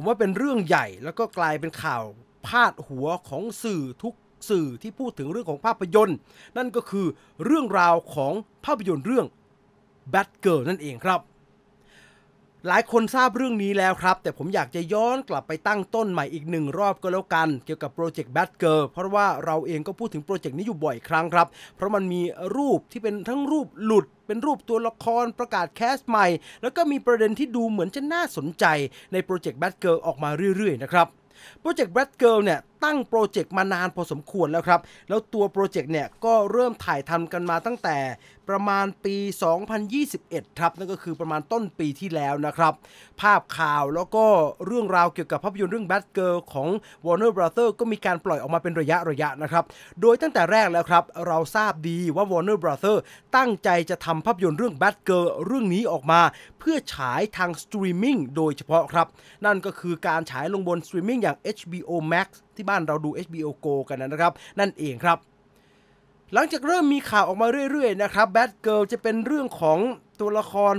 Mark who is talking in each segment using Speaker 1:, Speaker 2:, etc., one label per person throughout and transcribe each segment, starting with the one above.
Speaker 1: ผมว่าเป็นเรื่องใหญ่แล้วก็กลายเป็นข่าวพาดหัวของสื่อทุกสื่อที่พูดถึงเรื่องของภาพยนตร์ นั่นก็คือเรื่องราวของภาพยนตร์เรื่อง Batgirl นั่นเองครับหลายคนทราบเรื่องนี้แล้วครับ แต่ผมอยากจะย้อนกลับไปตั้งต้นใหม่อีกหนึ่ง รอบก็แล้วกัน เกี่ยวกับโปรเจกต์แบทเกิร์เพราะว่าเราเองก็พูดถึงโปรเจกต์นี้อยู่บ่อยครั้งครับ เพราะมันมีรูปที่เป็นทั้งรูปหลุด เป็นรูปตัวละครประกาศแคสใหม่ แล้วก็มีประเด็นที่ดูเหมือนจะน่าสนใจในโปรเจกต์แบทเกิร์ออกมาเรื่อยๆนะครับโปรเจกต์แบทเกิร์เนี่ยตั้งโปรเจกต์มานานพอสมควรแล้วครับ แล้วตัวโปรเจกต์เนี่ยก็เริ่มถ่ายทำกันมาตั้งแต่ประมาณปี2021ครับ นั่นก็คือประมาณต้นปีที่แล้วนะครับ ภาพข่าวแล้วก็เรื่องราวเกี่ยวกับภาพยนตร์เรื่อง Batgirl ของ Warner Brothers ก็มีการปล่อยออกมาเป็นระยะระยะนะครับ โดยตั้งแต่แรกแล้วครับ เราทราบดีว่า Warner Brothers ตั้งใจจะทำภาพยนตร์เรื่อง Batgirl เรื่องนี้ออกมา เพื่อฉายทางสตรีมมิ่งโดยเฉพาะครับ นั่นก็คือการฉายลงบนสตรีมมิ่งอย่าง HBO Max ที่บ้านเราดู HBO Go กันนะครับ นั่นเองครับ หลังจากเริ่มมีข่าวออกมาเรื่อย ๆ นะครับแบทเกิลจะเป็นเรื่องของตัวละคร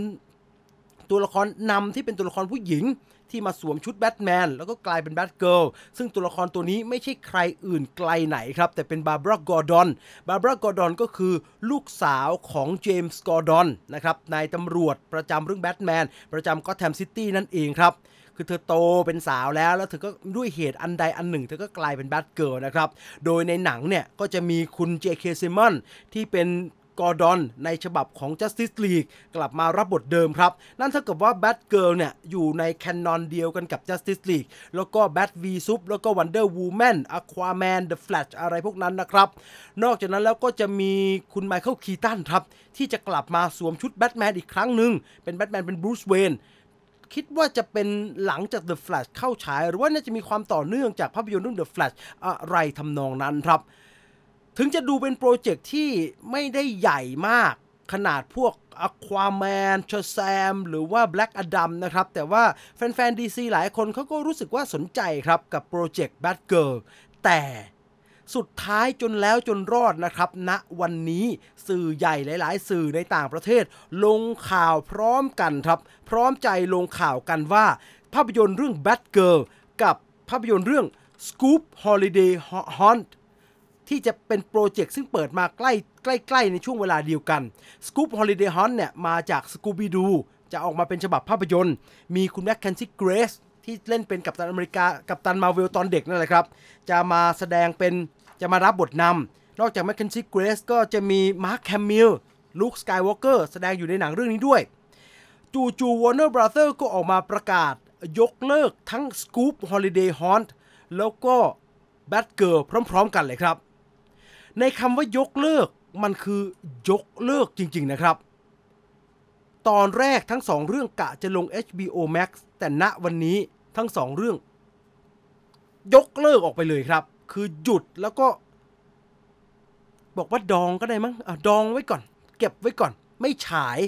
Speaker 1: ตัวละครนำที่เป็นตัวละครผู้หญิง ที่มาสวมชุดแบทแมนแล้วก็กลายเป็นแบทเกิลซึ่งตัวละครตัวนี้ไม่ใช่ใครอื่นไกลไหนครับ แต่เป็นบาร์บรากอร์ดอนบาร์บรากอร์ดอนก็คือลูกสาวของเจมส์กอร์ดอนนะครับนายตำรวจประจำเรื่องแบทแมนประจำก็แทมซิตี้นั่นเองครับคือเธอโตเป็นสาวแล้ว แล้วเธอก็ด้วยเหตุอันใดอันหนึ่งเธอก็กลายเป็นแบทเกิร์ลนะครับ โดยในหนังเนี่ยก็จะมีคุณเจเคซิมอนที่เป็นกอร์ดอนในฉบับของ Justice League กลับมารับบทเดิมครับ นั่นเท่ากับว่า Batgirl เนี่ยอยู่ในแคนนอนเดียวกันกับ Justice League แล้วก็ Bat V s u p แล้วก็ Wonder Woman Aquaman The Flash อะไรพวกนั้นนะครับ นอกจากนั้นแล้วก็จะมีคุณไมเคิลคีตันครับที่จะกลับมาสวมชุดแบทแมนอีกครั้งหนึ่งเป็นแบทแมนเป็นบรูซเวนคิดว่าจะเป็นหลังจาก The Flash เข้าฉายหรือว่าน่าจะมีความต่อเนื่องจากภาพยนตร์เรื่อง The Flash อะไรทำนองนั้นครับ ถึงจะดูเป็นโปรเจกต์ที่ไม่ได้ใหญ่มาก ขนาดพวก Aquaman, c h a z a m หรือว่า Black Adam นะครับแต่ว่าแฟนๆ DC หลายคนเขาก็รู้สึกว่าสนใจครับกับโปรเจกต์ Batgirl แต่สุดท้ายจนแล้วจนรอดนะครับณนะวันนี้สื่อใหญ่หลาย ๆ สื่อในต่างประเทศ ลงข่าวพร้อมกันครับ พร้อมใจลงข่าวกันว่าภาพยนตร์เรื่อง Bad Girl กับภาพยนตร์เรื่อง Scoop Holiday Hunt ที่จะเป็นโปรเจกต์ ซึ่งเปิดมาใกล้ใกล้ๆในช่วงเวลาเดียวกัน Scoop Holiday Hunt เนี่ย มาจาก Scooby Doo จะออกมาเป็นฉบับภาพยนตร์มีคุณแม็กแคนซี่เกรซที่เล่นเป็นกัปตันอเมริกากัปตันมาเวลตอนเด็กนั่นแหละครับจะมาแสดงเป็นจะมารับบทนำนอกจากแมคเคนซี่เกรสก็จะมีมาร์คแคมิลลูคสกายวอล์กเกอร์แสดงอยู่ในหนังเรื่องนี้ด้วย จูจูวอร์เนอร์บราเธอร์ก็ออกมาประกาศยกเลิกทั้งกู๊ปฮอลิเดย์ฮอ u ต์แล้วก็แบทเกิร์พร้อมๆ กันเลยครับ ในคำว่ายกเลิก มันคือยกเลิกจริงๆ นะครับ ตอนแรกทั้งสองเรื่องกะจะลง HBO Max แต่ณวันนี้ทั้งสองเรื่อง ยกเลิกออกไปเลยครับคือหยุดแล้วก็บอกว่าดองก็ได้มั้ง อ่ะดองไว้ก่อน เก็บไว้ก่อนไม่ฉาย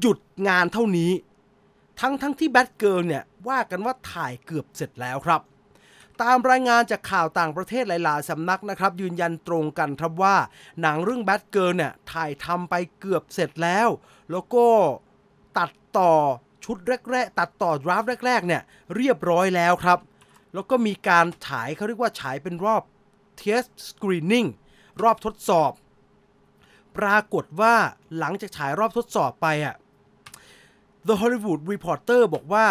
Speaker 1: หยุดงานเท่านี้ ทั้งทั้งที่แบทเกิลเนี่ยว่ากันว่าถ่ายเกือบเสร็จแล้วครับ ตามรายงานจากข่าวต่างประเทศหลายๆสำนักนะครับ ยืนยันตรงกันครับว่าหนังเรื่องแบทเกิลเนี่ย ถ่ายทำไปเกือบเสร็จแล้วแล้วก็ตัดต่อชุดแรก ๆ ตัดต่อดราฟแรกๆเนี่ยเรียบร้อยแล้วครับแล้วก็มีการฉายเขาเรียกว่าฉายเป็นรอบเทสสกรีนน n i n รอบทดสอบ ปรากฏว่าหลังจากฉายรอบทดสอบไปอะ The Hollywood Reporter บอกว่า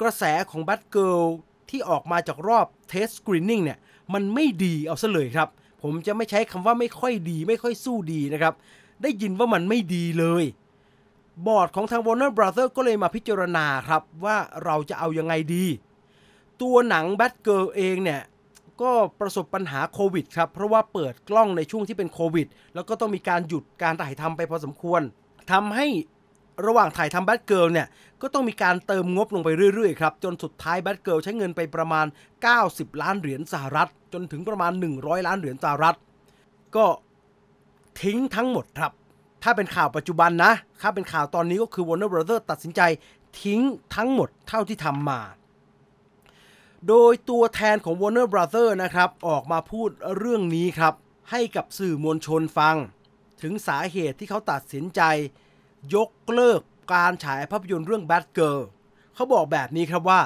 Speaker 1: กระแสของ Batgirl ที่ออกมาจากรอบเทสสกรีนน n i n เนี่ย มันไม่ดีเอาซะเลยครับ ผมจะไม่ใช้คำว่าไม่ค่อยดีไม่ค่อยสู้ดีนะครับ ได้ยินว่ามันไม่ดีเลย บอร์ดของทาง Warner Brothers ก็เลยมาพิจารณาครับ ว่าเราจะเอายังไงดีตัวหนังแบทเกิลเองเนี่ย ก็ประสบปัญหาโควิดครับ เพราะว่าเปิดกล้องในช่วงที่เป็นโควิด แล้วก็ต้องมีการหยุดการถ่ายทำไปพอสมควรทำให้ระหว่างถ่ายทำแบทเกิลเนี่ย ก็ต้องมีการเติมงบลงไปเรื่อย ๆ ครับ จนสุดท้ายแบทเกิลใช้เงินไปประมาณ 90 ล้านเหรียญสหรัฐ จนถึงประมาณ 100 ล้านเหรียญสหรัฐ ก็ทิ้งทั้งหมดครับถ้าเป็นข่าวปัจจุบันนะถ้าเป็นข่าวตอนนี้ก็คือ Warner Brothers ตัดสินใจทิ้งทั้งหมดเท่าที่ทำมาโดยตัวแทนของ Warner Brother นะครับ ออกมาพูดเรื่องนี้ครับ ให้กับสื่อมวลชนฟัง ถึงสาเหตุที่เขาตัดสินใจ ยกเลิกการฉายภาพยนตร์เรื่อง Batgirl เขาบอกแบบนี้ครับว่า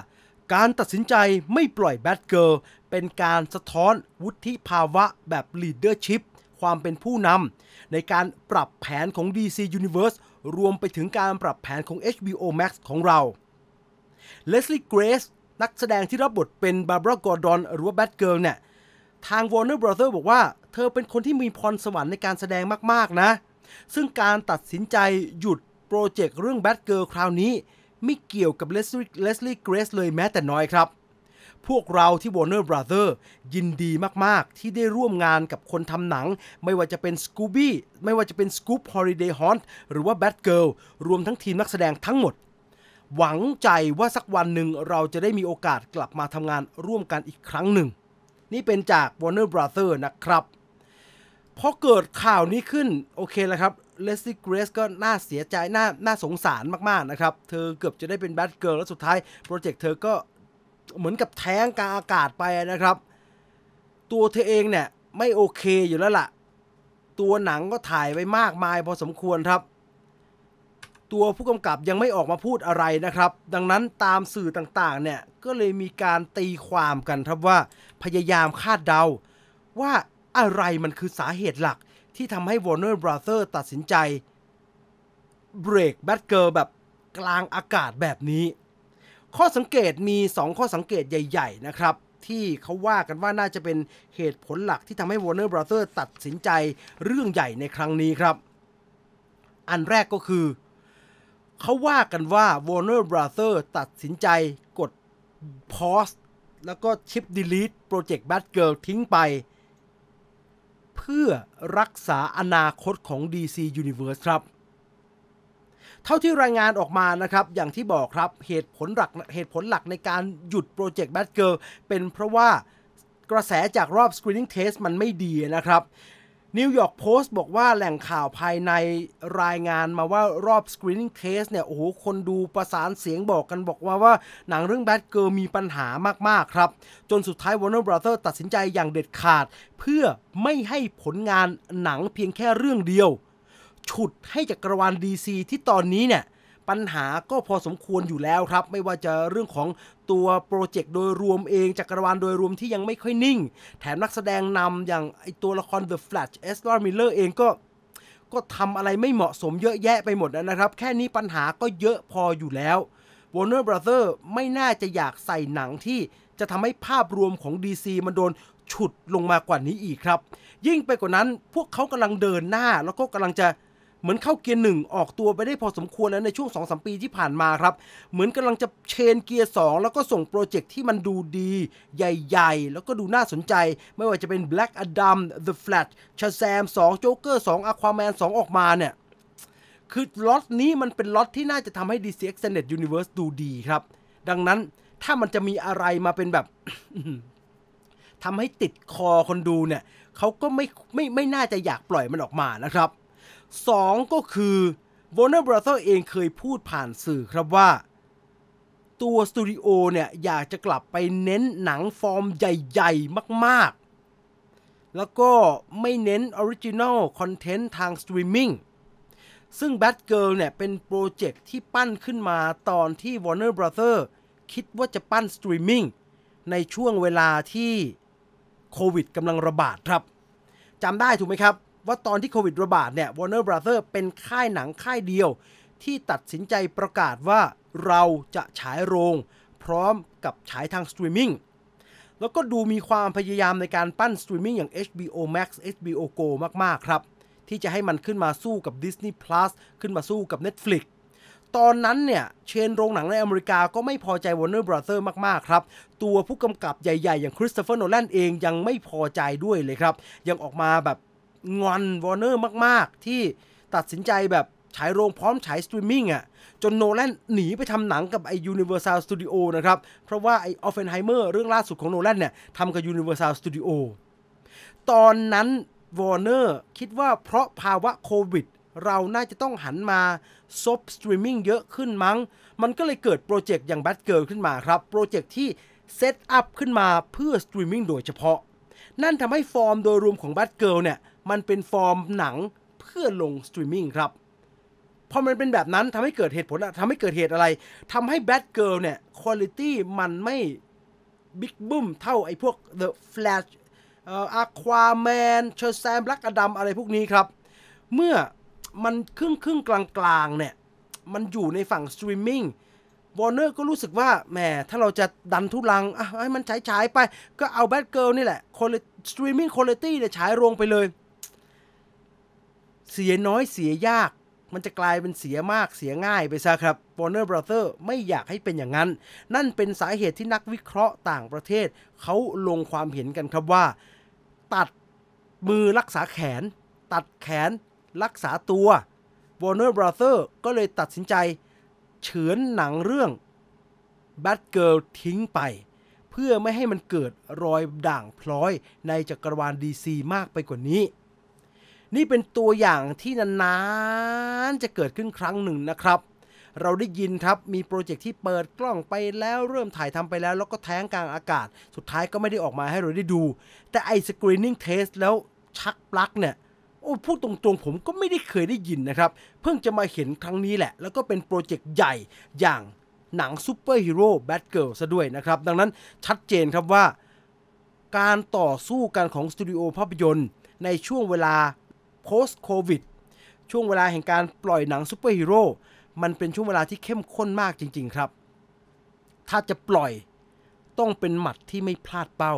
Speaker 1: การตัดสินใจไม่ปล่อย Batgirl เป็นการสะท้อนวุฒิภาวะแบบ leadership ความเป็นผู้นำในการปรับแผนของ DC Universe รวมไปถึงการปรับแผนของ HBO Max ของเรา Leslie Grace นักแสดงที่รับบทเป็นบาร์บารากอร์ดอนหรือว่าแบทเกิลเนี่ย ทาง Warner Brothers บอกว่า เธอเป็นคนที่มีพรสวรรค์ในการแสดงมาก ๆ นะ ซึ่งการตัดสินใจหยุดโปรเจกต์เรื่องแบทเกิลคราวนี้ ไม่เกี่ยวกับเลสลี์เกรซเลยแม้แต่น้อยครับ พวกเราที่ Warner Brothers ยินดีมาก ๆ ที่ได้ร่วมงานกับคนทำหนัง ไม่ว่าจะเป็น Scooby ไม่ว่าจะเป็น Scoop Holiday Haunt หรือว่า Batgirl รวมทั้งทีมนักแสดงทั้งหมดหวังใจว่าสักวันหนึ่งเราจะได้มีโอกาสกลับมาทำงานร่วมกันอีกครั้งหนึ่ง นี่เป็นจาก Warner Brothers นะครับพอเกิดข่าวนี้ขึ้น โอเคแล้วครับเลสซี่เกรสก็น่าเสียใจน่าน่าสงสารมากๆนะครับ เธอเกือบจะได้เป็นแบทเกิร์ลแล้วสุดท้ายโปรเจกต์เธอก็เหมือนกับแท้งกลางอากาศไปนะครับ ตัวเธอเองเนี่ย ไม่โอเคอยู่แล้วละ่ะ ตัวหนังก็ถ่ายไปมากมายพอสมควรครับตัวผู้กำกับยังไม่ออกมาพูดอะไรนะครับ ดังนั้นตามสื่อต่าง ๆ เนี่ย ก็เลยมีการตีความกันครับว่าพยายามคาดเดา ว่าอะไรมันคือสาเหตุหลักที่ทำให้ Warner Brothers ตัดสินใจเบรกแบทเกิลแบบกลางอากาศแบบนี้ ข้อสังเกตมี 2 ข้อสังเกตใหญ่ ๆ นะครับ ที่เขาว่ากันว่าน่าจะเป็นเหตุผลหลักที่ทำให้ Warner Brothers ตัดสินใจเรื่องใหญ่ในครั้งนี้ครับ อันแรกก็คือเขาว่ากันว่า Warner Brother ตัดสินใจกดพอสแล้วก็ชิป delete โปรเจกต์ Batgirl ทิ้งไป เพื่อรักษาอนาคตของ DC Universe ครับ เท่าที่รายงานออกมานะครับอย่างที่บอกครับเหตุผลหลักเหตุผลหลักในการหยุดโปรเจกต์ Batgirl เป็นเพราะว่ากระแสจากรอบ Screening Test มันไม่ดีนะครับนิวยอร์กโพสต์บอกว่าแหล่งข่าวภายในรายงานมาว่ารอบสกรีนิ่งเคสเนี่ย โอ้โห คนดูประสานเสียงบอกกันบอกว่าว่า หนังเรื่องแบทเกิร์มีปัญหามาก ๆ ครับ จนสุดท้าย Warner Brothers ตัดสินใจอย่างเด็ดขาด เพื่อไม่ให้ผลงานหนังเพียงแค่เรื่องเดียว ฉุดให้จักรวาล DC ที่ตอนนี้เนี่ยปัญหาก็พอสมควรอยู่แล้วครับ ไม่ว่าจะเรื่องของตัวโปรเจกต์โดยรวมเองจักรวาลโดยรวมที่ยังไม่ค่อยนิ่ง แถมนักแสดงนำอย่างไอตัวละคร The Flash เอสลอร์มิลเลอร์เองก็ ก็ทำอะไรไม่เหมาะสมเยอะแยะไปหมดนะครับ แค่นี้ปัญหาก็เยอะพออยู่แล้ว Warner Brother ไม่น่าจะอยากใส่หนังที่จะทำให้ภาพรวมของ DC มันโดนฉุดลงมากว่านี้อีกครับ ยิ่งไปกว่านั้นพวกเขากำลังเดินหน้า แล้วก็กำลังจะเหมือนเข้าเกียร์หนึ่งออกตัวไปได้พอสมควรแล้ว ในช่วง2อสปีที่ผ่านมาครับ เหมือนกำลังจะเชนเกียร์2แล้วก็ส่งโปรเจกต์ที่มันดูดี ใหญ่ๆ แล้วก็ดูน่าสนใจไม่ว่าจะเป็น Black Adam The f l a t ชาแซม2 Joker 2 Aquaman 2 ออกมาเนี่ยคือล็อตนี้มันเป็นล็อตที่น่าจะทำให้ DC Extended Universe ดูดีครับ ดังนั้นถ้ามันจะมีอะไรมาเป็นแบบทำให้ติดคอคนดูเนี่ยเขาก็ไม่ไม่ไม่น่าจะอยากปล่อยมันออกมานะครับ2 ก็คือวอร์เนอร์บร t h e r เองเคยพูดผ่านสื่อครับว่าตัวสตูดิโอเนี่ย อยากจะกลับไปเน้นหนังฟอร์มใหญ่ ๆ มากๆ แล้วก็ไม่เน้นออริจินอลคอนเทนต์ทางสตรีมมิ่งซึ่ง Batgirl เนี่ย เป็นโปรเจกต์ที่ปั้นขึ้นมาตอนที่ Warner Brother คิดว่าจะปั้นสตรีมมิ่งในช่วงเวลาที่โควิดกำลังระบาดครับจำได้ถูกไหมครับว่าตอนที่โควิดระบาดเนี่ย Warner Brothers เป็นค่ายหนังค่ายเดียว ที่ตัดสินใจประกาศว่าเราจะฉายโรง พร้อมกับฉายทางสตรีมมิ่งแล้วก็ดูมีความพยายามในการปั้นสตรีมมิ่งอย่าง HBO Max HBO Go มาก ๆ ครับ ที่จะให้มันขึ้นมาสู้กับ Disney Plus ขึ้นมาสู้กับ Netflix ตอนนั้นเนี่ย เชนโรงหนังในอเมริกาก็ไม่พอใจ Warner Brothers มาก ๆ ครับ ตัวผู้กำกับใหญ่ ๆ อย่างคริสโตเฟอร์โนแลนเองยังไม่พอใจด้วยเลยครับ ยังออกมาแบบงอนวอร์เนอร์มาก ๆ ที่ตัดสินใจแบบฉายโรงพร้อมฉายสตรีมมิ่งอ่ะจนโนแลนหนีไปทำหนังกับไอ้เวอร์แซลสตูดิโอนะครับเพราะว่าไอ้ฟเฟนไฮเมอร์เรื่องล่าสุดของโนแลนเนี่ยทำกับยูนิเวอร์แซลสตูดิโอตอนนั้นวอร์เนอร์คิดว่าเพราะภาวะโควิดเราน่าจะต้องหันมา ซบสตรีมมิ่งเยอะขึ้นมั้ง มันก็เลยเกิดโปรเจกต์อย่างแบทเกิลขึ้นมาครับโปรเจกต์ที่เซตอัพขึ้นมาเพื่อสตรีมมิ่งโดยเฉพาะ นั่นทำให้ฟอร์มโดยรวมของแบทเกิลเนี่ยมันเป็นฟอร์มหนังเพื่อลงสตรีมมิ่งครับ พอมันเป็นแบบนั้นทำให้เกิดเหตุผลทำให้เกิดเหตุอะไร ทำให้แบทเกิลเนี่ยคุณลิตี้มันไม่บิ๊กบุ้มเท่าไอ้พวก The Flash เอ่ออะควาแมนเชอร์แซมบลักอดัมอะไรพวกนี้ครับ เมื่อมันครึ่งครึ่งกลางกลางเนี่ย มันอยู่ในฝั่งสตรีมมิ่งวอร์เนอร์ก็รู้สึกว่าแหมถ้าเราจะดันทุลังอ่ะให้มันฉายฉายไปก็เอาแบทเกิลนี่แหละสตรีมมิ่งคุณลิตี้เนี่ยฉายโรงไปเลยเสียน้อยเสียยาก มันจะกลายเป็นเสียมากเสียง่ายไปซะครับ Warner Brother ไม่อยากให้เป็นอย่างนั้น นั่นเป็นสาเหตุที่นักวิเคราะห์ต่างประเทศ เขาลงความเห็นกันครับว่า ตัดมือรักษาแขน ตัดแขนรักษาตัว Warner Brother ก็เลยตัดสินใจเฉือนหนังเรื่อง Batgirl ทิ้งไป เพื่อไม่ให้มันเกิดรอยด่างพลอยในจักรวาล DC มากไปกว่านี้นี่เป็นตัวอย่างที่นานๆจะเกิดขึ้นครั้งหนึ่งนะครับ เราได้ยินครับมีโปรเจกต์ที่เปิดกล้องไปแล้วเริ่มถ่ายทำไปแล้ว แล้วก็แท้งกลางอากาศ สุดท้ายก็ไม่ได้ออกมาให้เราได้ดู แต่ไอ้สกรีนนิ่งเทสแล้วชักปลั๊กเนี่ยโอ้พูดตรงๆผมก็ไม่ได้เคยได้ยินนะครับ เพิ่งจะมาเห็นครั้งนี้แหละ แล้วก็เป็นโปรเจกต์ใหญ่อย่างหนังซูเปอร์ฮีโร่แบทเกิลซะด้วยนะครับดังนั้นชัดเจนครับว่า การต่อสู้กันของสตูดิโอภาพยนตร์ในช่วงเวลา post covid ช่วงเวลาแห่งการปล่อยหนังซูเปอร์ฮีโร่มันเป็นช่วงเวลาที่เข้มข้นมากจริง ๆครับ ถ้าจะปล่อยต้องเป็นหมัดที่ไม่พลาดเป้า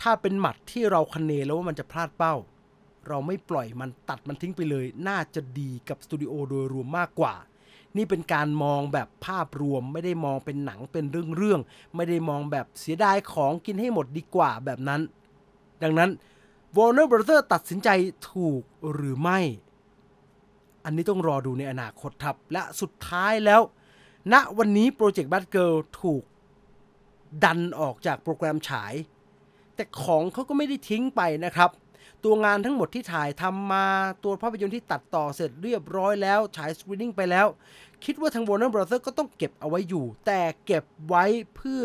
Speaker 1: ถ้าเป็นหมัดที่เราคเนแล้วว่ามันจะพลาดเป้า เราไม่ปล่อยมันตัดมันทิ้งไปเลย น่าจะดีกับสตูดิโอโดยรวมมากกว่านี่เป็นการมองแบบภาพรวม ไม่ได้มองเป็นหนังเป็นเรื่องๆไม่ได้มองแบบเสียดายของกินให้หมดดีกว่าแบบนั้น ดังนั้นวอร์เนอร์บรอเซอร์ตัดสินใจถูกหรือไม่ อันนี้ต้องรอดูในอนาคตครับ และสุดท้ายแล้ว ณ วันนี้โปรเจกต์บัตเกิลถูกดันออกจากโปรแกรมฉาย แต่ของเขาก็ไม่ได้ทิ้งไปนะครับ ตัวงานทั้งหมดที่ถ่ายทำมาตัวภาพยนตร์ที่ตัดต่อเสร็จเรียบร้อยแล้ว ฉายสกรีนิ่งไปแล้ว คิดว่าทาง Warner Bros. ก็ต้องเก็บเอาไว้อยู่ แต่เก็บไว้เพื่อ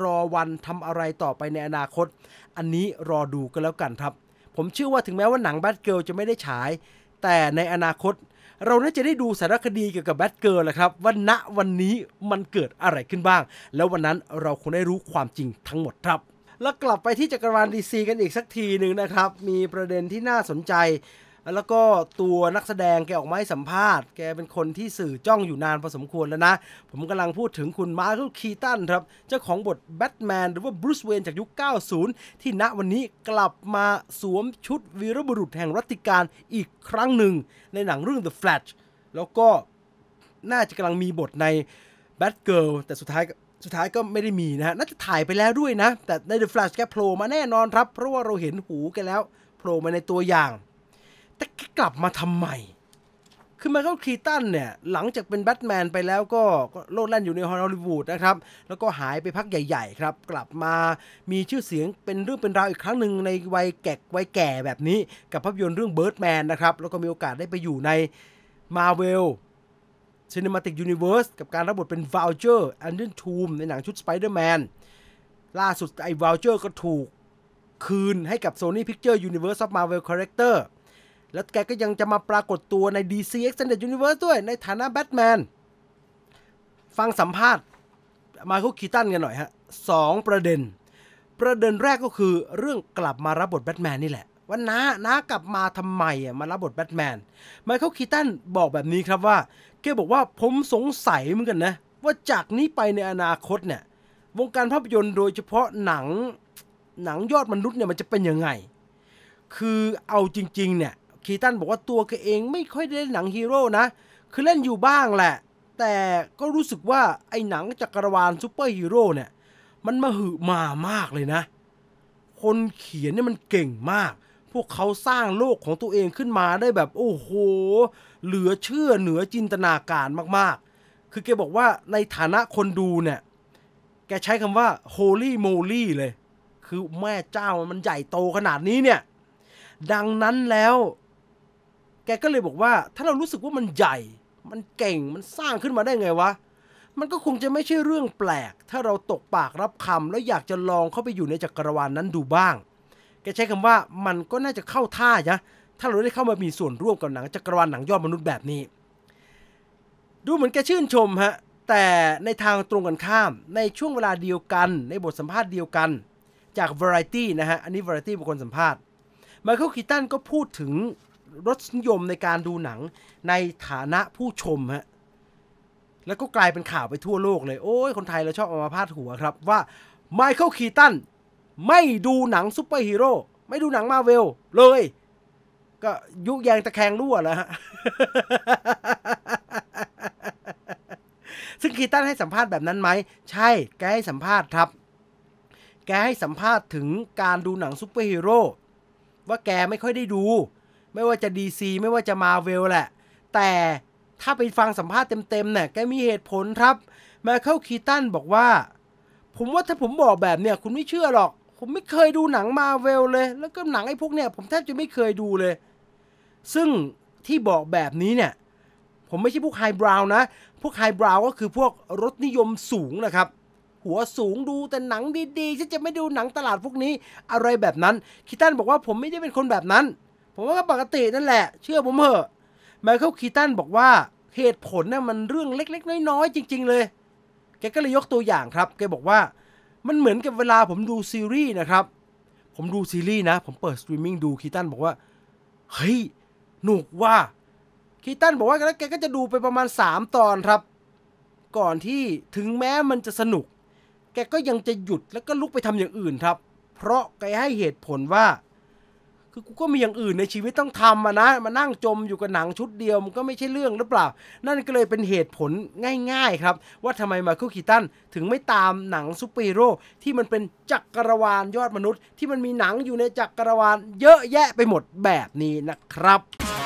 Speaker 1: รอวันทำอะไรต่อไปในอนาคต อันนี้รอดูกันแล้วกันครับ ผมเชื่อว่าถึงแม้ว่าหนังแบทเกิลจะไม่ได้ฉาย แต่ในอนาคต เราน่าจะได้ดูสารคดีเกี่ยวกับแบทเกิลแหละครับว่าณวันนี้มันเกิดอะไรขึ้นบ้าง แล้ววันนั้นเราคงได้รู้ความจริงทั้งหมดครับแล้วกลับไปที่จักรวาลดีซีกันอีกสักทีหนึ่งนะครับ มีประเด็นที่น่าสนใจแล้วก็ตัวนักแสดงแกออกมาให้สัมภาษณ์แกเป็นคนที่สื่อจ้องอยู่นานพอสมควรแล้วนะ ผมกำลังพูดถึงคุณมาร์คคีตันครับ เจ้าของบทแบทแมนหรือว่าบรูซเวนจากยุค90 ที่ณวันนี้กลับมาสวมชุดวีรบุรุษแห่งรัติการอีกครั้งหนึ่ง ในหนังเรื่อง The Flash แล้วก็น่าจะกำลังมีบทใน b a ทเกิลแต่สุดท้ายสุดท้ายก็ไม่ได้มีนะฮะน่าจะถ่ายไปแล้วด้วยนะแต่ใน The Flash แกโผล่มาแน่นอนครับเพราะว่าเราเห็นหูแกแล้วโผล่มาในตัวอย่างแต่กลับมาทำไม คือไมเคิลคีตันเนี่ย หลังจากเป็นแบทแมนไปแล้วก็โลดแล่นอยู่ในฮอลลีวูดนะครับ แล้วก็หายไปพักใหญ่ๆครับ กลับมามีชื่อเสียงเป็นเรื่องเป็นราวอีกครั้งหนึ่งในวัยแก่วัยแก่แบบนี้ กับภาพยนตร์เรื่องเบิร์ดแมนนะครับ แล้วก็มีโอกาสได้ไปอยู่ในมาเวลซีนิมาติกยูนิเวอร์สกับการรับบทเป็นวาลเจอร์แอนเดนทูมในหนังชุดสไปเดอร์แมนล่าสุดไอ้วาลเจอร์ก็ถูกคืนให้กับโซนี่พิกเจอร์ยูนิเว v ร์ส e of มาเวลค c h รคเตอร์แล้วแกก็ยังจะมาปรากฏตัวใน DC Extended Universe ด้วยในฐานะแบทแมน ฟังสัมภาษณ์มาคุกคีตันกันหน่อยฮะ สองประเด็น ประเด็นแรกก็คือเรื่องกลับมารับบทแบทแมนนี่แหละ ว่าน้า น้ากลับมาทำไมอ่ะมารับบทแบทแมนมเคุลคีตันบอกแบบนี้ครับว่า แกบอกว่าผมสงสัยเหมือนกันนะ ว่าจากนี้ไปในอนาคตเนี่ยวงการภาพยนตร์โดยเฉพาะหนัง หนังยอดมนุษย์เนี่ยมันจะเป็นยังไง คือเอาจริงๆเนี่ยคีตันบอกว่าตัวเขาเองไม่ค่อยได้เล่นหนังฮีโร่นะ คือเล่นอยู่บ้างแหละ แต่ก็รู้สึกว่าไอ้หนังจักรวาลซูเปอร์ฮีโร่เนี่ย มันมาหืมามากเลยนะ คนเขียนเนี่ยมันเก่งมาก พวกเขาสร้างโลกของตัวเองขึ้นมาได้แบบ โอ้โห เหลือเชื่อเหนือจินตนาการมากๆ คือแกบอกว่าในฐานะคนดูเนี่ย แกใช้คำว่า holy moly เลย คือแม่เจ้ามันใหญ่โตขนาดนี้เนี่ย ดังนั้นแล้วแกก็เลยบอกว่าถ้าเรารู้สึกว่ามันใหญ่ มันเก่ง มันสร้างขึ้นมาได้ไงวะ มันก็คงจะไม่ใช่เรื่องแปลก ถ้าเราตกปากรับคำแล้วอยากจะลองเข้าไปอยู่ในจักรวาลนนั้นดูบ้าง แกใช้คำว่ามันก็น่าจะเข้าท่านะถ้าเราได้เข้ามามีส่วนร่วมกับหนังจักรวาลหนังยอดมนุษย์แบบนี้ ดูเหมือนแกชื่นชมฮะแต่ในทางตรงกันข้ามในช่วงเวลาเดียวกันในบทสัมภาษณ์เดียวกันจาก Variety นะฮะอันนี้ Variety เป็นคนสัมภาษณ์ไมเคิลคีตันก็พูดถึงรสนิยมในการดูหนังในฐานะผู้ชมฮะ แล้วก็กลายเป็นข่าวไปทั่วโลกเลย โอ้ย คนไทยเราชอบเอามาพาดหัวครับ ว่า ไมเคิลคีตันไม่ดูหนังซูเปอร์ฮีโร่ไม่ดูหนังมาเวล เลย ก็ยุแยงตะแคงรั่วแล้วฮะ ซึ่งคีตันให้สัมภาษณ์แบบนั้นไหม ใช่ แกให้สัมภาษณ์ครับ แกให้สัมภาษณ์ถึงการดูหนังซูเปอร์ฮีโร่ว่าแกไม่ค่อยได้ดูไม่ว่าจะ DC ไม่ว่าจะมาเวลแหละ แต่ถ้าไปฟังสัมภาษณ์เต็มๆเนี่ยแกมีเหตุผลครับมาเข้าคีตันบอกว่า ผมว่าถ้าผมบอกแบบเนี่ยคุณไม่เชื่อหรอก ผมไม่เคยดูหนังมาเวลเลย แล้วก็หนังไอ้พวกเนี่ยผมแทบจะไม่เคยดูเลย ซึ่งที่บอกแบบนี้เนี่ย ผมไม่ใช่พวกไฮบราวนะพวกไฮบราวก็คือพวกรถนิยมสูงนะครับ หัวสูงดูแต่หนังดีๆฉันจะไม่ดูหนังตลาดพวกนี้อะไรแบบนั้นคิตันบอกว่าผมไม่ได้เป็นคนแบบนั้นผมว่าก็ปกตินั่นแหละ เชื่อผมเถอะไมเคิลคีตันบอกว่าเหตุผลเนี่ยมันเรื่องเล็กๆน้อยๆจริงๆ เลย แกก็เลยยกตัวอย่างครับ แกบอกว่ามันเหมือนกับเวลาผมดูซีรีส์นะครับผมดูซีรีส์นะผมเปิดสตรีมมิ่งดูคีตันบอกว่าเฮ้ยหนุกว่าคีตันบอกว่าแล้วแกก็จะดูไปประมาณ 3 ตอนครับ ก่อนที่ถึงแม้มันจะสนุก แกก็ยังจะหยุดแล้วก็ลุกไปทำอย่างอื่นครับ เพราะแกให้เหตุผลว่าคือกูก็มีอย่างอื่นในชีวิตต้องทำอะนะ มานั่งจมอยู่กับหนังชุดเดียว มันก็ไม่ใช่เรื่องหรือเปล่า นั่นก็เลยเป็นเหตุผลง่ายๆครับ ว่าทำไมมาคุกิตันถึงไม่ตามหนังซูเปอร์ฮีโร่ที่มันเป็นจักรวาลยอดมนุษย์ ที่มันมีหนังอยู่ในจักรวาล เยอะแยะไปหมดแบบนี้นะครับ